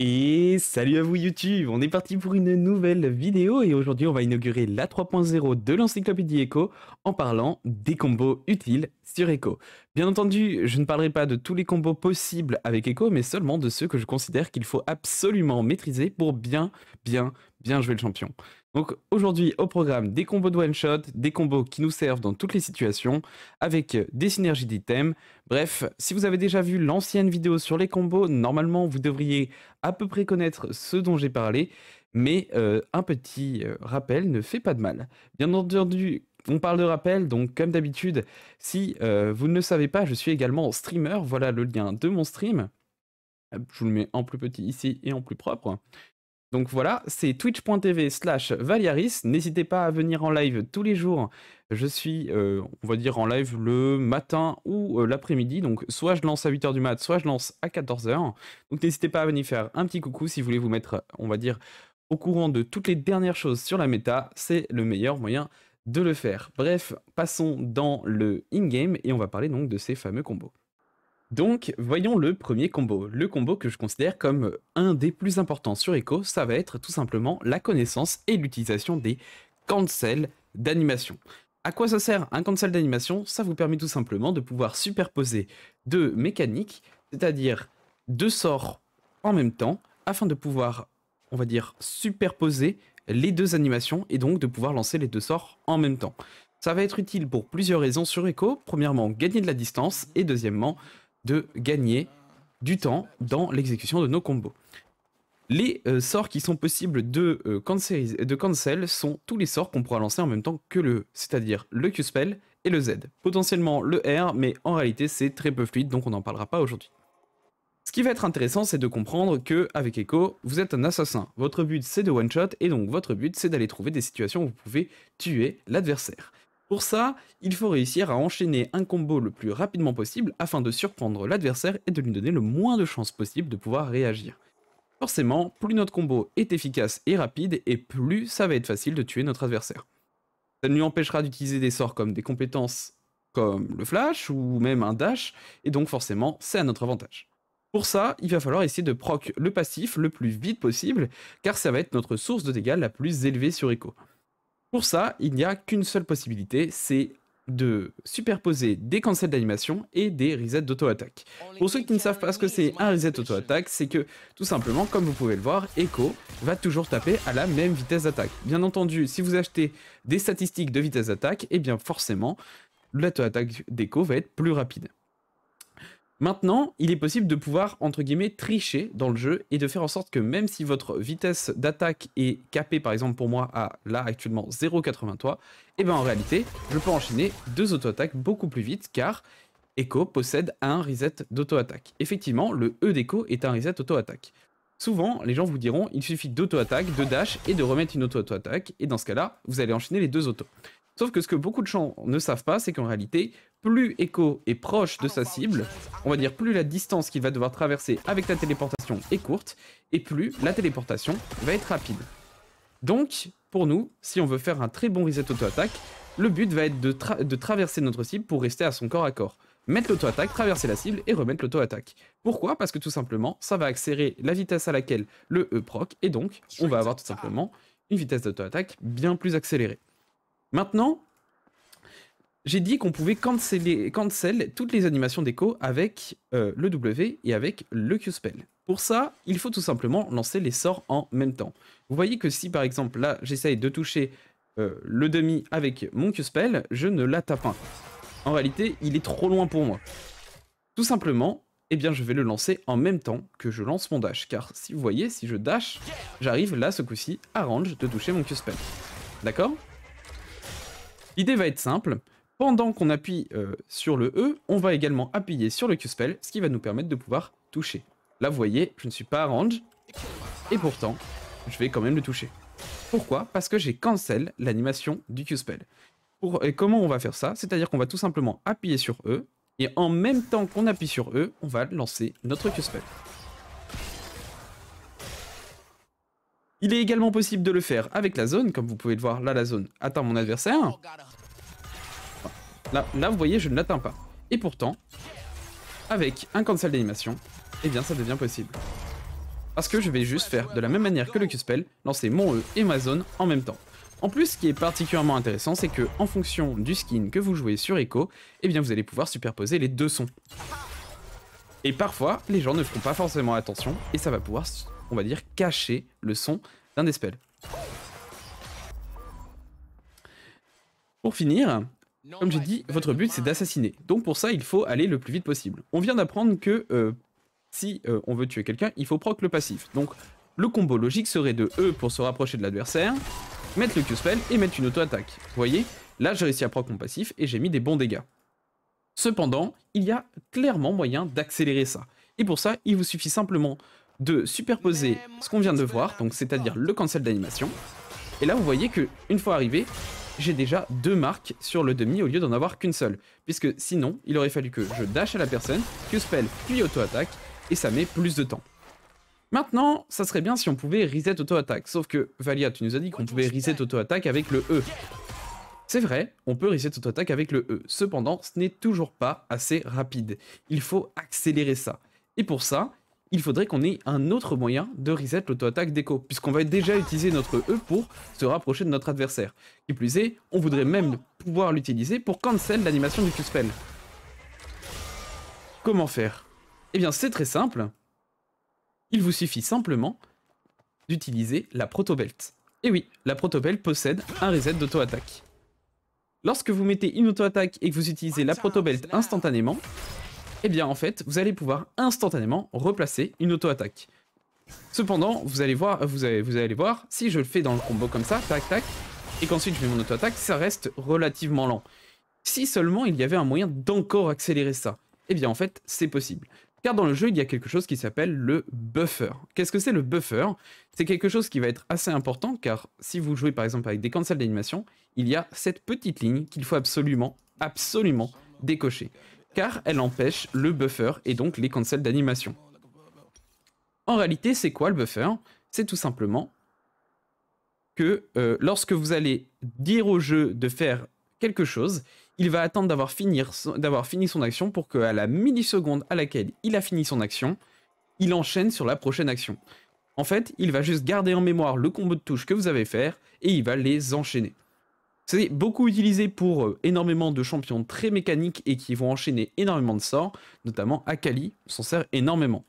Et salut à vous YouTube, on est parti pour une nouvelle vidéo et aujourd'hui on va inaugurer la 3.0 de l'encyclopédie Echo en parlant des combos utiles sur Echo. Bien entendu, je ne parlerai pas de tous les combos possibles avec Echo, mais seulement de ceux que je considère qu'il faut absolument maîtriser pour bien, bien, Bien joué le champion. Donc aujourd'hui au programme des combos de one shot, des combos qui nous servent dans toutes les situations, avec euh, des synergies d'items. Bref, si vous avez déjà vu l'ancienne vidéo sur les combos, normalement vous devriez à peu près connaître ce dont j'ai parlé, mais euh, un petit euh, rappel ne fait pas de mal. Bien entendu, on parle de rappel, donc comme d'habitude, si vous ne le savez pas, je suis également streamer, voilà le lien de mon stream. Je vous le mets en plus petit ici et en plus propre. Donc voilà, c'est twitch.tv slash Valiaris. N'hésitez pas à venir en live tous les jours. Je suis, euh, on va dire, en live le matin ou euh, l'après-midi. Donc soit je lance à 8h du mat, soit je lance à 14h. Donc n'hésitez pas à venir faire un petit coucou si vous voulez vous mettre, on va dire, au courant de toutes les dernières choses sur la méta. C'est le meilleur moyen de le faire. Bref, passons dans le in-game et on va parler donc de ces fameux combos. Donc, voyons le premier combo. Le combo que je considère comme euh, un des plus importants sur Echo, ça va être tout simplement la connaissance et l'utilisation des cancels d'animation. À quoi ça sert un cancel d'animation Ça vous permet tout simplement de pouvoir superposer deux mécaniques, c'est-à-dire deux sorts en même temps, afin de pouvoir, on va dire, superposer les deux animations et donc de pouvoir lancer les deux sorts en même temps. Ça va être utile pour plusieurs raisons sur Echo. Premièrement, gagner de la distance et deuxièmement, de gagner du temps dans l'exécution de nos combos. Les euh, sorts qui sont possibles de, euh, cancel, de sont tous les sorts qu'on pourra lancer en même temps que le c'est-à-dire le Q-Spell et le Z. Potentiellement le R, mais en réalité c'est très peu fluide, donc on n'en parlera pas aujourd'hui. Ce qui va être intéressant, c'est de comprendre que, avec Echo, vous êtes un assassin. Votre but, c'est de one-shot, et donc votre but, c'est d'aller trouver des situations où vous pouvez tuer l'adversaire. Pour ça, il faut réussir à enchaîner un combo le plus rapidement possible afin de surprendre l'adversaire et de lui donner le moins de chances possible de pouvoir réagir. Forcément, plus notre combo est efficace et rapide, et plus ça va être facile de tuer notre adversaire. Ça ne lui empêchera d'utiliser des sorts comme des compétences comme le flash ou même un dash, et donc forcément c'est à notre avantage. Pour ça, il va falloir essayer de proc le passif le plus vite possible, car ça va être notre source de dégâts la plus élevée sur Echo. Pour ça, il n'y a qu'une seule possibilité, c'est de superposer des cancels d'animation et des resets d'auto-attaque. Pour ceux qui ne savent pas ce que c'est un reset dauto attaque c'est que tout simplement, comme vous pouvez le voir, Echo va toujours taper à la même vitesse d'attaque. Bien entendu, si vous achetez des statistiques de vitesse d'attaque, et eh bien forcément, l'auto-attaque d'Echo va être plus rapide. Maintenant, il est possible de pouvoir, entre guillemets, tricher dans le jeu et de faire en sorte que même si votre vitesse d'attaque est capée, par exemple pour moi, à là actuellement 0,83, et bien en réalité, je peux enchaîner deux auto-attaques beaucoup plus vite car Echo possède un reset d'auto-attaque. Effectivement, le E d'Echo est un reset auto-attaque. Souvent, les gens vous diront, il suffit d'auto-attaque, de dash et de remettre une auto-attaque, et dans ce cas-là, vous allez enchaîner les deux autos. Sauf que ce que beaucoup de gens ne savent pas, c'est qu'en réalité, plus Echo est proche de sa cible, on va dire plus la distance qu'il va devoir traverser avec la téléportation est courte, et plus la téléportation va être rapide. Donc, pour nous, si on veut faire un très bon reset auto-attaque, le but va être de, traverser notre cible pour rester à son corps à corps. Mettre l'auto-attaque, traverser la cible et remettre l'auto-attaque. Pourquoi Parce que tout simplement, ça va accélérer la vitesse à laquelle le E proc, et donc on va avoir tout simplement une vitesse d'auto-attaque bien plus accélérée. Maintenant, j'ai dit qu'on pouvait canceler cancel toutes les animations d'écho avec euh, le W et avec le Q-Spell. Pour ça, il faut tout simplement lancer les sorts en même temps. Vous voyez que si par exemple là j'essaye de toucher euh, le demi avec mon Q-Spell, je ne la tape pas. En réalité, il est trop loin pour moi. Tout simplement, eh bien je vais le lancer en même temps que je lance mon dash, car si vous voyez, si je dash, j'arrive là ce coup-ci à range de toucher mon Q-Spell. D'accord L'idée va être simple, pendant qu'on appuie euh, sur le E, on va également appuyer sur le Q-Spell, ce qui va nous permettre de pouvoir toucher. Là, vous voyez, je ne suis pas à range, et pourtant, je vais quand même le toucher. Pourquoi Parce que j'ai cancel l'animation du Q-Spell. Et comment on va faire ça C'est-à-dire qu'on va tout simplement appuyer sur E, et en même temps qu'on appuie sur E, on va lancer notre Q-Spell. Il est également possible de le faire avec la zone, comme vous pouvez le voir là la zone atteint mon adversaire. Là, vous voyez, je ne l'atteins pas. Et pourtant, avec un cancel d'animation, eh bien ça devient possible. Parce que je vais juste faire, de la même manière que le Q-Spell, lancer mon E et ma zone en même temps. En plus, ce qui est particulièrement intéressant, c'est que en fonction du skin que vous jouez sur Echo, eh bien vous allez pouvoir superposer les deux sons. Et parfois, les gens ne feront pas forcément attention, et ça va pouvoir, on va dire, cacher le son d'un des spells. Pour finir, comme j'ai dit, votre but c'est d'assassiner. Donc pour ça, il faut aller le plus vite possible. On vient d'apprendre que euh, si euh, on veut tuer quelqu'un, il faut proc le passif. Donc le combo logique serait de E pour se rapprocher de l'adversaire, mettre le Q-spell et mettre une auto-attaque. Vous voyez, là j'ai réussi à proc mon passif et j'ai mis des bons dégâts. Cependant, il y a clairement moyen d'accélérer ça. Et pour ça, il vous suffit simplement de superposer ce qu'on vient de voir, donc c'est-à-dire le cancel d'animation. Et là, vous voyez que une fois arrivé, j'ai déjà deux marques sur le demi au lieu d'en avoir qu'une seule. Puisque sinon, il aurait fallu que je dash à la personne, que spell puis auto-attaque, et ça met plus de temps. Maintenant, ça serait bien si on pouvait reset auto-attaque, sauf que Valia, tu nous as dit qu'on pouvait reset auto-attaque avec le E. C'est vrai, on peut reset auto-attaque avec le E, cependant, ce n'est toujours pas assez rapide. Il faut accélérer ça. Et pour ça, il faudrait qu'on ait un autre moyen de reset l'auto-attaque d'Echo, puisqu'on va déjà utiliser notre E pour se rapprocher de notre adversaire. Qui plus est, on voudrait même pouvoir l'utiliser pour cancel l'animation du Q-Spell. Comment faire Eh bien c'est très simple, il vous suffit simplement d'utiliser la proto belt. Et eh oui, la proto belt possède un reset d'auto-attaque. Lorsque vous mettez une auto-attaque et que vous utilisez la belt instantanément, eh bien en fait, vous allez pouvoir instantanément replacer une auto-attaque. Cependant, vous allez, voir, vous, allez, vous allez voir, si je le fais dans le combo comme ça, tac tac, et qu'ensuite je mets mon auto-attaque, ça reste relativement lent. Si seulement il y avait un moyen d'encore accélérer ça, eh bien en fait, c'est possible. Car dans le jeu, il y a quelque chose qui s'appelle le buffer. Qu'est-ce que c'est le buffer C'est quelque chose qui va être assez important, car si vous jouez par exemple avec des cancels d'animation, il y a cette petite ligne qu'il faut absolument, absolument décocher car elle empêche le buffer et donc les cancels d'animation. En réalité, c'est quoi le buffer C'est tout simplement que euh, lorsque vous allez dire au jeu de faire quelque chose, il va attendre d'avoir fini, fini, son action pour qu'à la milliseconde à laquelle il a fini son action, il enchaîne sur la prochaine action. En fait, il va juste garder en mémoire le combo de touche que vous avez fait et il va les enchaîner. C'est beaucoup utilisé pour euh, énormément de champions très mécaniques et qui vont enchaîner énormément de sorts, notamment Akali s'en sert énormément.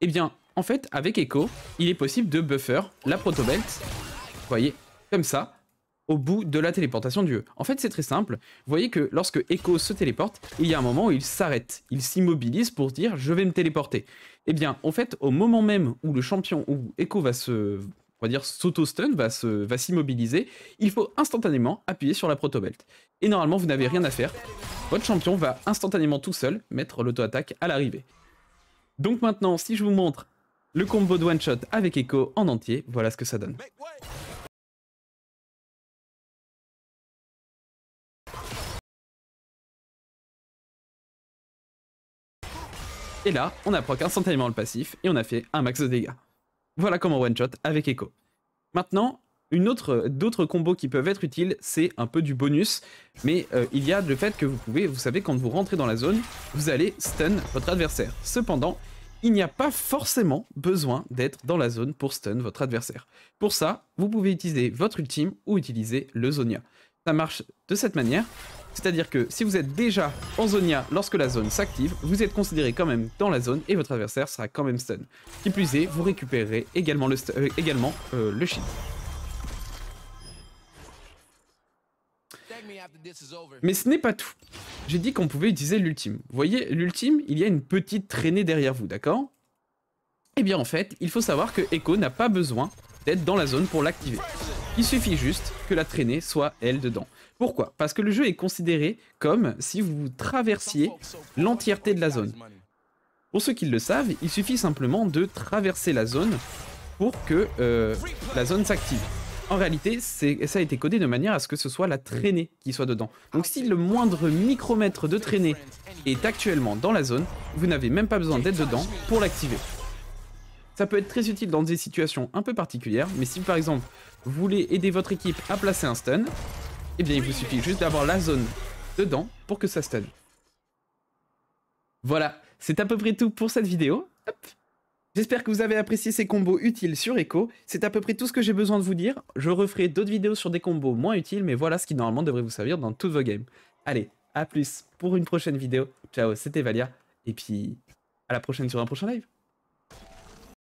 Eh bien, en fait, avec Echo, il est possible de buffer la protobelt, vous voyez, comme ça, au bout de la téléportation du E. En fait, c'est très simple. Vous voyez que lorsque Echo se téléporte, il y a un moment où il s'arrête. Il s'immobilise pour dire « je vais me téléporter ». Eh bien, en fait, au moment même où le champion, où Echo va se, on va dire s'auto-stun, va s'immobiliser, il faut instantanément appuyer sur la Proto Belt. Et normalement, vous n'avez rien à faire. Votre champion va instantanément tout seul mettre l'auto-attaque à l'arrivée. Donc maintenant, si je vous montre le combo de one-shot avec Echo en entier, voilà ce que ça donne. Et là, on approche instantanément le passif et on a fait un max de dégâts. Voilà comment one-shot avec Echo. Maintenant, une autre, d'autres combos qui peuvent être utiles, c'est un peu du bonus, mais euh, il y a le fait que vous pouvez, vous savez, quand vous rentrez dans la zone, vous allez stun votre adversaire. Cependant, il n'y a pas forcément besoin d'être dans la zone pour stun votre adversaire. Pour ça, vous pouvez utiliser votre ultime ou utiliser le Zonia. Ça marche de cette manière, c'est-à-dire que si vous êtes déjà en Zonia lorsque la zone s'active, vous êtes considéré quand même dans la zone et votre adversaire sera quand même stun. Qui plus est, vous récupérez également le, euh, euh, le shield. Mais ce n'est pas tout. J'ai dit qu'on pouvait utiliser l'ultime. Vous voyez, l'ultime, il y a une petite traînée derrière vous, d'accord Eh bien en fait, il faut savoir que Echo n'a pas besoin d'être dans la zone pour l'activer. Il suffit juste que la traînée soit elle dedans. Pourquoi Parce que le jeu est considéré comme si vous traversiez l'entièreté de la zone. Pour ceux qui le savent, il suffit simplement de traverser la zone pour que euh, la zone s'active. En réalité, ça a été codé de manière à ce que ce soit la traînée qui soit dedans. Donc si le moindre micromètre de traînée est actuellement dans la zone, vous n'avez même pas besoin d'être dedans pour l'activer. Ça peut être très utile dans des situations un peu particulières, mais si par exemple vous voulez aider votre équipe à placer un stun, eh bien il vous suffit juste d'avoir la zone dedans pour que ça stun. Voilà, c'est à peu près tout pour cette vidéo. J'espère que vous avez apprécié ces combos utiles sur Echo. C'est à peu près tout ce que j'ai besoin de vous dire. Je referai d'autres vidéos sur des combos moins utiles, mais voilà ce qui normalement devrait vous servir dans toutes vos games. Allez, à plus pour une prochaine vidéo. Ciao, c'était Valia. Et puis, à la prochaine sur un prochain live.